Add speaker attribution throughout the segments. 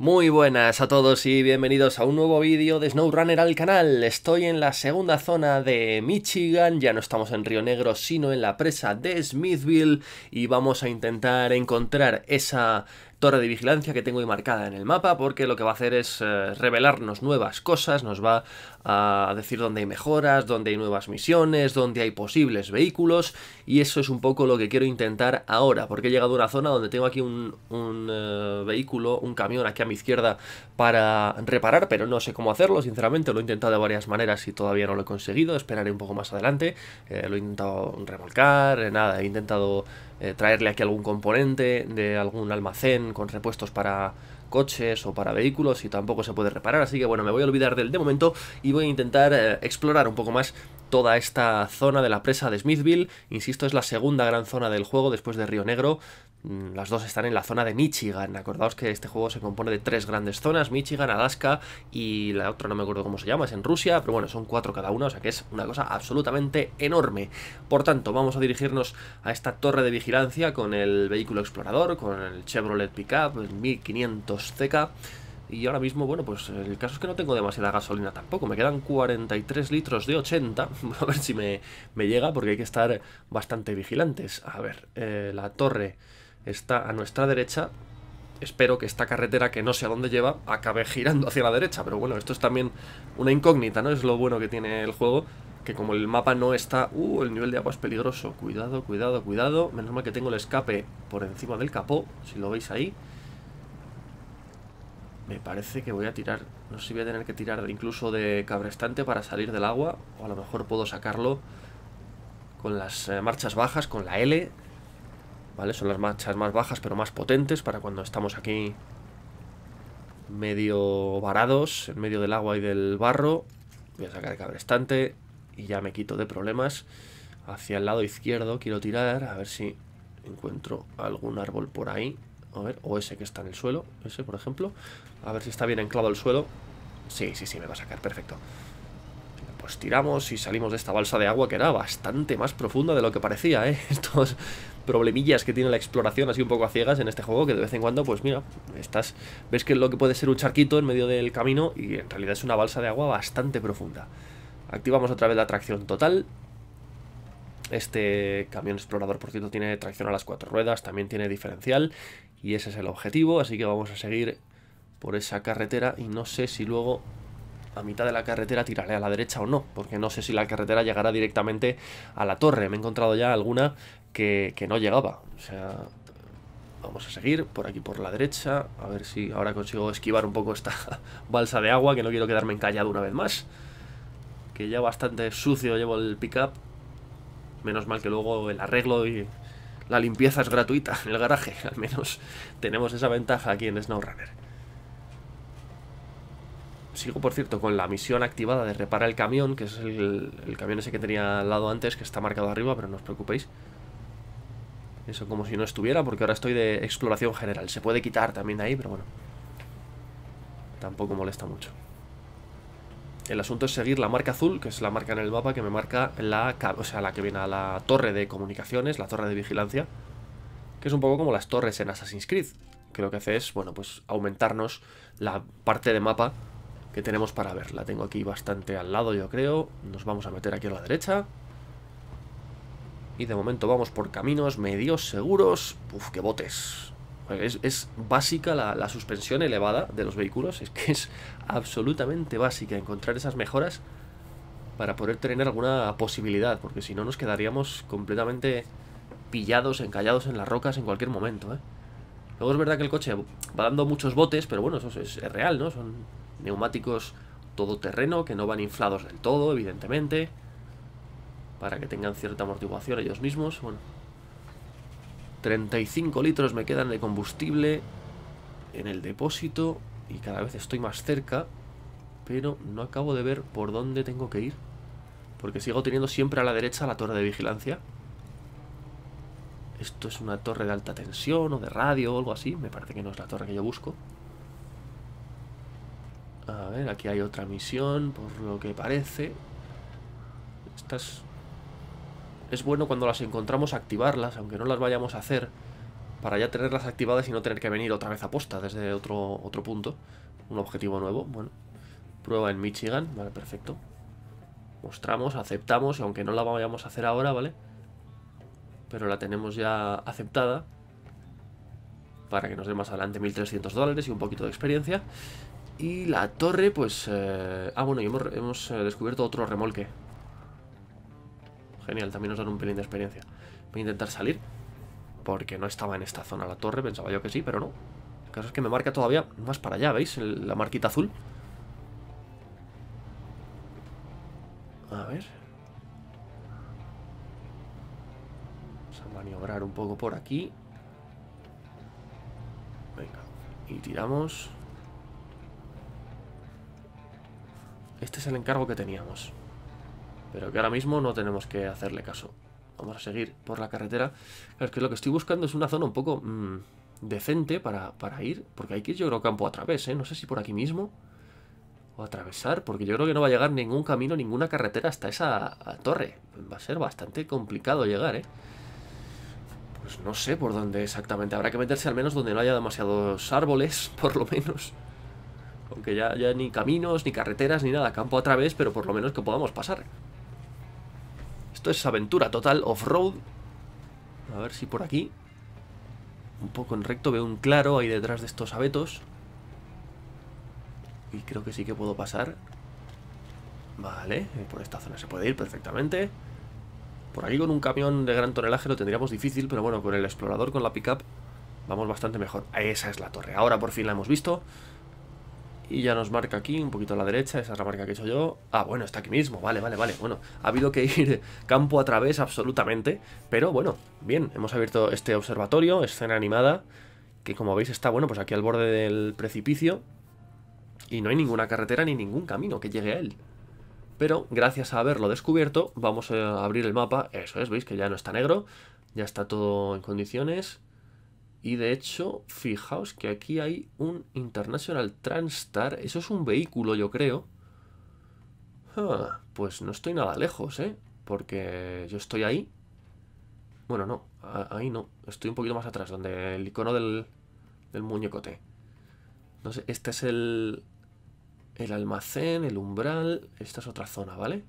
Speaker 1: Muy buenas a todos y bienvenidos a un nuevo vídeo de SnowRunner al canal. Estoy en la segunda zona de Michigan, ya no estamos en Río Negro sino en la presa de Smithville y vamos a intentar encontrar esa torre de vigilancia que tengo ahí marcada en el mapa porque lo que va a hacer es eh, revelarnos nuevas cosas, nos va a decir dónde hay mejoras, dónde hay nuevas misiones, dónde hay posibles vehículos y eso es un poco lo que quiero intentar ahora porque he llegado a una zona donde tengo aquí un, eh, vehículo, un camión aquí a mi izquierda para reparar pero no sé cómo hacerlo, sinceramente lo he intentado de varias maneras y todavía no lo he conseguido, esperaré un poco más adelante, eh, lo he intentado remolcar, eh, nada, he intentado traerle aquí algún componente de algún almacén con repuestos para coches o para vehículos y tampoco se puede reparar, así que bueno, me voy a olvidar del de momento y voy a intentar eh, explorar un poco más toda esta zona de la presa de Smithville. Insisto, es la segunda gran zona del juego después de Río Negro. Mm, las dos están en la zona de Michigan. Acordaos que este juego se compone de tres grandes zonas, Michigan, Alaska y la otra no me acuerdo cómo se llama, es en Rusia, pero bueno, son cuatro cada una, o sea que es una cosa absolutamente enorme. Por tanto, vamos a dirigirnos a esta torre de vigilancia con el vehículo explorador, con el Chevrolet Pickup el 1500 CK. Y ahora mismo, bueno, pues el caso es que no tengo demasiada gasolina tampoco. Me quedan 43 litros de 80. A ver si me, llega, porque hay que estar bastante vigilantes. A ver, eh, la torre está a nuestra derecha. Espero que esta carretera, que no sé a dónde lleva, acabe girando hacia la derecha. Pero bueno, esto es también una incógnita, ¿no? Es lo bueno que tiene el juego. Que como el mapa no está... ¡Uh! El nivel de agua es peligroso. Cuidado, cuidado, cuidado. Menos mal que tengo el escape por encima del capó, si lo veis ahí. Me parece que voy a tirar, no sé si voy a tener que tirar incluso de cabrestante para salir del agua, o a lo mejor puedo sacarlo con las eh, marchas bajas, con la L, ¿vale? Son las marchas más bajas pero más potentes para cuando estamos aquí medio varados, en medio del agua y del barro. Voy a sacar el cabrestante y ya me quito de problemas. Hacia el lado izquierdo quiero tirar, a ver si encuentro algún árbol por ahí. A ver, o ese que está en el suelo, ese por ejemplo. A ver si está bien anclado el suelo. Sí, sí, sí, me va a sacar, perfecto. Pues tiramos y salimos de esta balsa de agua que era bastante más profunda de lo que parecía, ¿eh? Estos problemillas que tiene la exploración así un poco a ciegas en este juego, que de vez en cuando, pues mira, estás ves que es lo que puede ser un charquito en medio del camino y en realidad es una balsa de agua bastante profunda. Activamos otra vez la tracción total este camión explorador, por cierto, tiene tracción a las cuatro ruedas, también tiene diferencial y ese es el objetivo, así que vamos a seguir por esa carretera y no sé si luego a mitad de la carretera tiraré a la derecha o no, porque no sé si la carretera llegará directamente a la torre. Me he encontrado ya alguna que, no llegaba. O sea, vamos a seguir por aquí por la derecha, a ver si ahora consigo esquivar un poco esta balsa de agua, que no quiero quedarme encallado una vez más. Que ya bastante sucio llevo el pickup Menos mal que luego el arreglo y la limpieza es gratuita en el garaje. Al menos tenemos esa ventaja aquí en SnowRunner. Sigo, por cierto, con la misión activada de reparar el camión, que es el, el camión ese que tenía al lado antes, que está marcado arriba, pero no os preocupéis. Eso como si no estuviera, porque ahora estoy de exploración general. Se puede quitar también de ahí, pero bueno. Tampoco molesta mucho. El asunto es seguir la marca azul, que es la marca en el mapa que me marca la, o sea, la que viene a la torre de comunicaciones, la torre de vigilancia, que es un poco como las torres en Assassin's Creed, que lo que hace es, bueno, pues aumentarnos la parte de mapa que tenemos para ver. La tengo aquí bastante al lado, yo creo. Nos vamos a meter aquí a la derecha. Y de momento vamos por caminos medios seguros. Uf, qué botes. Es, básica la, suspensión elevada de los vehículos, es que es absolutamente básica encontrar esas mejoras para poder tener alguna posibilidad, porque si no nos quedaríamos completamente pillados, encallados en las rocas en cualquier momento. ¿eh? Luego es verdad que el coche va dando muchos botes, pero bueno, eso es, es real, ¿no? Son neumáticos todoterreno que no van inflados del todo, evidentemente, para que tengan cierta amortiguación ellos mismos. Bueno, 35 litros me quedan de combustible en el depósito y cada vez estoy más cerca, pero no acabo de ver por dónde tengo que ir, porque sigo teniendo siempre a la derecha la torre de vigilancia. Esto es una torre de alta tensión o de radio o algo así, me parece que no es la torre que yo busco. A ver, aquí hay otra misión, por lo que parece. Estás es bueno cuando las encontramos activarlas, aunque no las vayamos a hacer, para ya tenerlas activadas y no tener que venir otra vez a posta desde otro, otro punto. Un objetivo nuevo, bueno. Prueba en Michigan, vale, perfecto. Mostramos, aceptamos, y aunque no la vayamos a hacer ahora, ¿vale? Pero la tenemos ya aceptada para que nos dé más adelante 1.300 dólares y un poquito de experiencia. Y la torre, pues... Eh, ah, bueno, y hemos eh, descubierto otro remolque genial, también nos dan un pelín de experiencia. Voy a intentar salir, porque no estaba en esta zona la torre, pensaba yo que sí, pero no. El caso es que me marca todavía más para allá, ¿veis? la marquita azul. A ver. Vamos a maniobrar un poco por aquí. Venga, y tiramos. Este es el encargo que teníamos. Pero que ahora mismo no tenemos que hacerle caso. Vamos a seguir por la carretera. es que lo que estoy buscando es una zona un poco mm, decente para, ir. Porque hay que ir, yo creo, campo a través, ¿eh? No sé si por aquí mismo. O atravesar, porque yo creo que no va a llegar ningún camino, ninguna carretera hasta esa torre. Va a ser bastante complicado llegar, ¿eh? Pues no sé por dónde exactamente. Habrá que meterse al menos donde no haya demasiados árboles, por lo menos. Aunque ya, ya ni caminos, ni carreteras, ni nada. Campo a través, pero por lo menos que podamos pasar. Esto es aventura total off-road. A ver si por aquí. Un poco en recto veo un claro ahí detrás de estos abetos. Y creo que sí que puedo pasar. Vale, por esta zona se puede ir perfectamente. Por aquí con un camión de gran tonelaje lo tendríamos difícil, pero bueno, con el explorador, con la pick-up, vamos bastante mejor. Esa es la torre. Ahora por fin la hemos visto. Y ya nos marca aquí, un poquito a la derecha, esa es la marca que he hecho yo. Ah, bueno, está aquí mismo, vale, vale, vale. Bueno, ha habido que ir campo a través absolutamente, pero bueno, bien, hemos abierto este observatorio, escena animada, que como veis está, bueno, pues aquí al borde del precipicio. Y no hay ninguna carretera ni ningún camino que llegue a él. Pero gracias a haberlo descubierto, vamos a abrir el mapa, eso es, veis que ya no está negro, ya está todo en condiciones y de hecho, fijaos que aquí hay un International Transstar. Eso es un vehículo, yo creo. Ah, pues no estoy nada lejos, ¿eh? Porque yo estoy ahí. Bueno, no, ahí no. Estoy un poquito más atrás, donde el icono del, del muñecote. No sé, este es el, el almacén, el umbral. Esta es otra zona, ¿vale?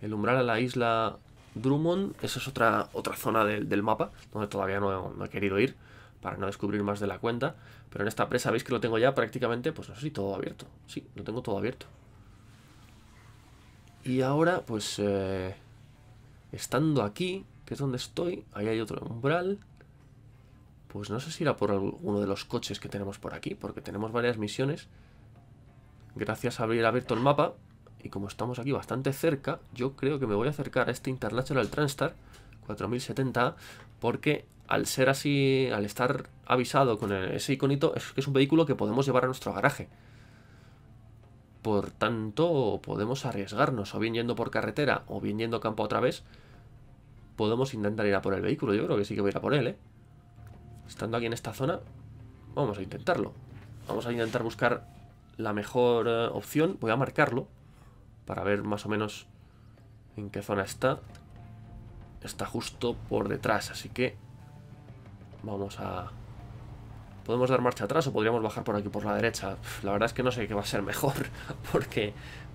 Speaker 1: El umbral a la isla Drummond. Esa es otra, otra zona del mapa, donde todavía no, no he querido ir para no descubrir más de la cuenta. Pero en esta presa veis que lo tengo ya prácticamente, pues no sé si todo abierto. Sí, lo tengo todo abierto. Y ahora, pues, eh, estando aquí, que es donde estoy, ahí hay otro umbral. Pues no sé si era por alguno de los coches que tenemos por aquí, porque tenemos varias misiones. Gracias a haber abierto el mapa, y como estamos aquí bastante cerca, yo creo que me voy a acercar a este International Transstar 4070 porque al ser así, al estar avisado con ese iconito, es que es un vehículo que podemos llevar a nuestro garaje. Por tanto, podemos arriesgarnos, o bien yendo por carretera, o bien yendo campo otra vez, podemos intentar ir a por el vehículo. Yo creo que sí que voy a ir a por él, ¿eh? Estando aquí en esta zona, vamos a intentarlo. Vamos a intentar buscar la mejor eh, opción. Voy a marcarlo para ver más o menos en qué zona está. Está justo por detrás, así que Vamos a... Podemos dar marcha atrás o podríamos bajar por aquí por la derecha. La verdad es que no sé qué va a ser mejor, porque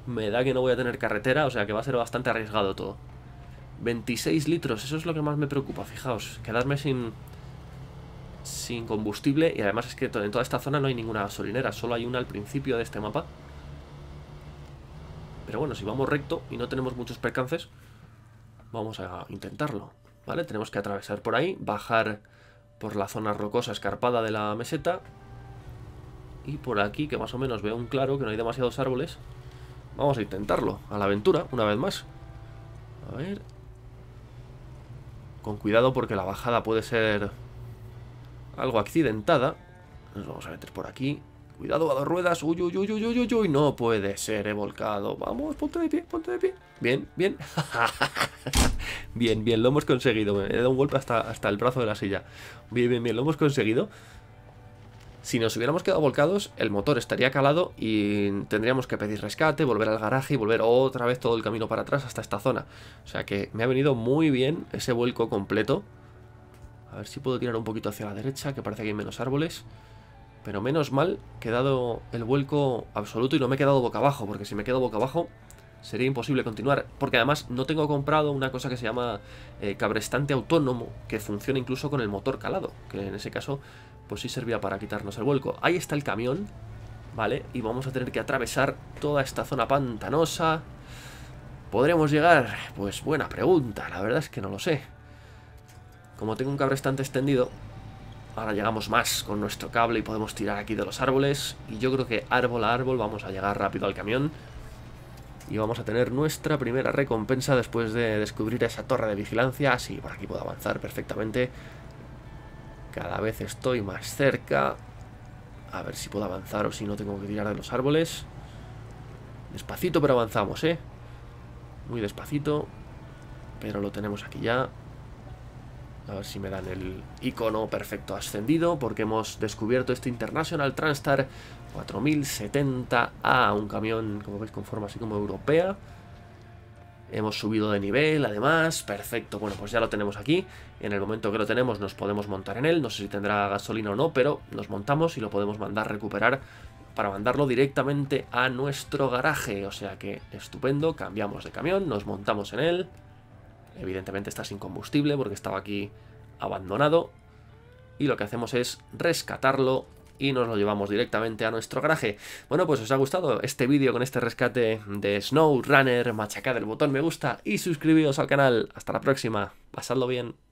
Speaker 1: me da que no voy a tener carretera, o sea que va a ser bastante arriesgado todo. 26 litros, eso es lo que más me preocupa, fijaos. Quedarme sin, sin combustible y además es que en toda esta zona no hay ninguna gasolinera, solo hay una al principio de este mapa. Pero bueno, si vamos recto y no tenemos muchos percances, vamos a intentarlo. ¿Vale? Tenemos que atravesar por ahí, bajar por la zona rocosa escarpada de la meseta. Y por aquí, que más o menos veo un claro, que no hay demasiados árboles. Vamos a intentarlo, a la aventura, una vez más. A ver... Con cuidado porque la bajada puede ser algo accidentada. Nos vamos a meter por aquí. Cuidado a dos ruedas. Uy, uy, uy, uy, uy, uy, No puede ser, he volcado. Vamos, ponte de pie, ponte de pie. Bien, bien. bien, bien, lo hemos conseguido. Me he dado un golpe hasta, hasta el brazo de la silla. Bien, bien, bien, lo hemos conseguido. Si nos hubiéramos quedado volcados, el motor estaría calado y tendríamos que pedir rescate, volver al garaje y volver otra vez todo el camino para atrás hasta esta zona. O sea que me ha venido muy bien ese vuelco completo. A ver si puedo tirar un poquito hacia la derecha, que parece que hay menos árboles. Pero menos mal quedado el vuelco absoluto y no me he quedado boca abajo, porque si me quedo boca abajo sería imposible continuar. Porque además no tengo comprado una cosa que se llama eh, cabrestante autónomo, que funciona incluso con el motor calado, que en ese caso pues sí servía para quitarnos el vuelco. Ahí está el camión, ¿vale? Y vamos a tener que atravesar toda esta zona pantanosa. ¿Podremos llegar? Pues buena pregunta, la verdad es que no lo sé. Como tengo un cabrestante extendido, Ahora llegamos más con nuestro cable y podemos tirar aquí de los árboles. Y yo creo que árbol a árbol vamos a llegar rápido al camión. Y vamos a tener nuestra primera recompensa después de descubrir esa torre de vigilancia. Así, por aquí puedo avanzar perfectamente. Cada vez estoy más cerca. A ver si puedo avanzar o si no tengo que tirar de los árboles. Despacito, pero avanzamos, ¿eh? Muy despacito. Pero lo tenemos aquí ya. A ver si me dan el icono perfecto ascendido, porque hemos descubierto este International Transstar 4070A, un camión, como veis, con forma así como europea. Hemos subido de nivel, además, perfecto, bueno, pues ya lo tenemos aquí. En el momento que lo tenemos nos podemos montar en él, no sé si tendrá gasolina o no, pero nos montamos y lo podemos mandar recuperar para mandarlo directamente a nuestro garaje. O sea que, estupendo, cambiamos de camión, nos montamos en él Evidentemente está sin combustible porque estaba aquí abandonado. Y lo que hacemos es rescatarlo y nos lo llevamos directamente a nuestro garaje. Bueno, pues os ha gustado este vídeo con este rescate de Snow Runner, Machacad el botón me gusta y suscribíos al canal. Hasta la próxima. Pasadlo bien.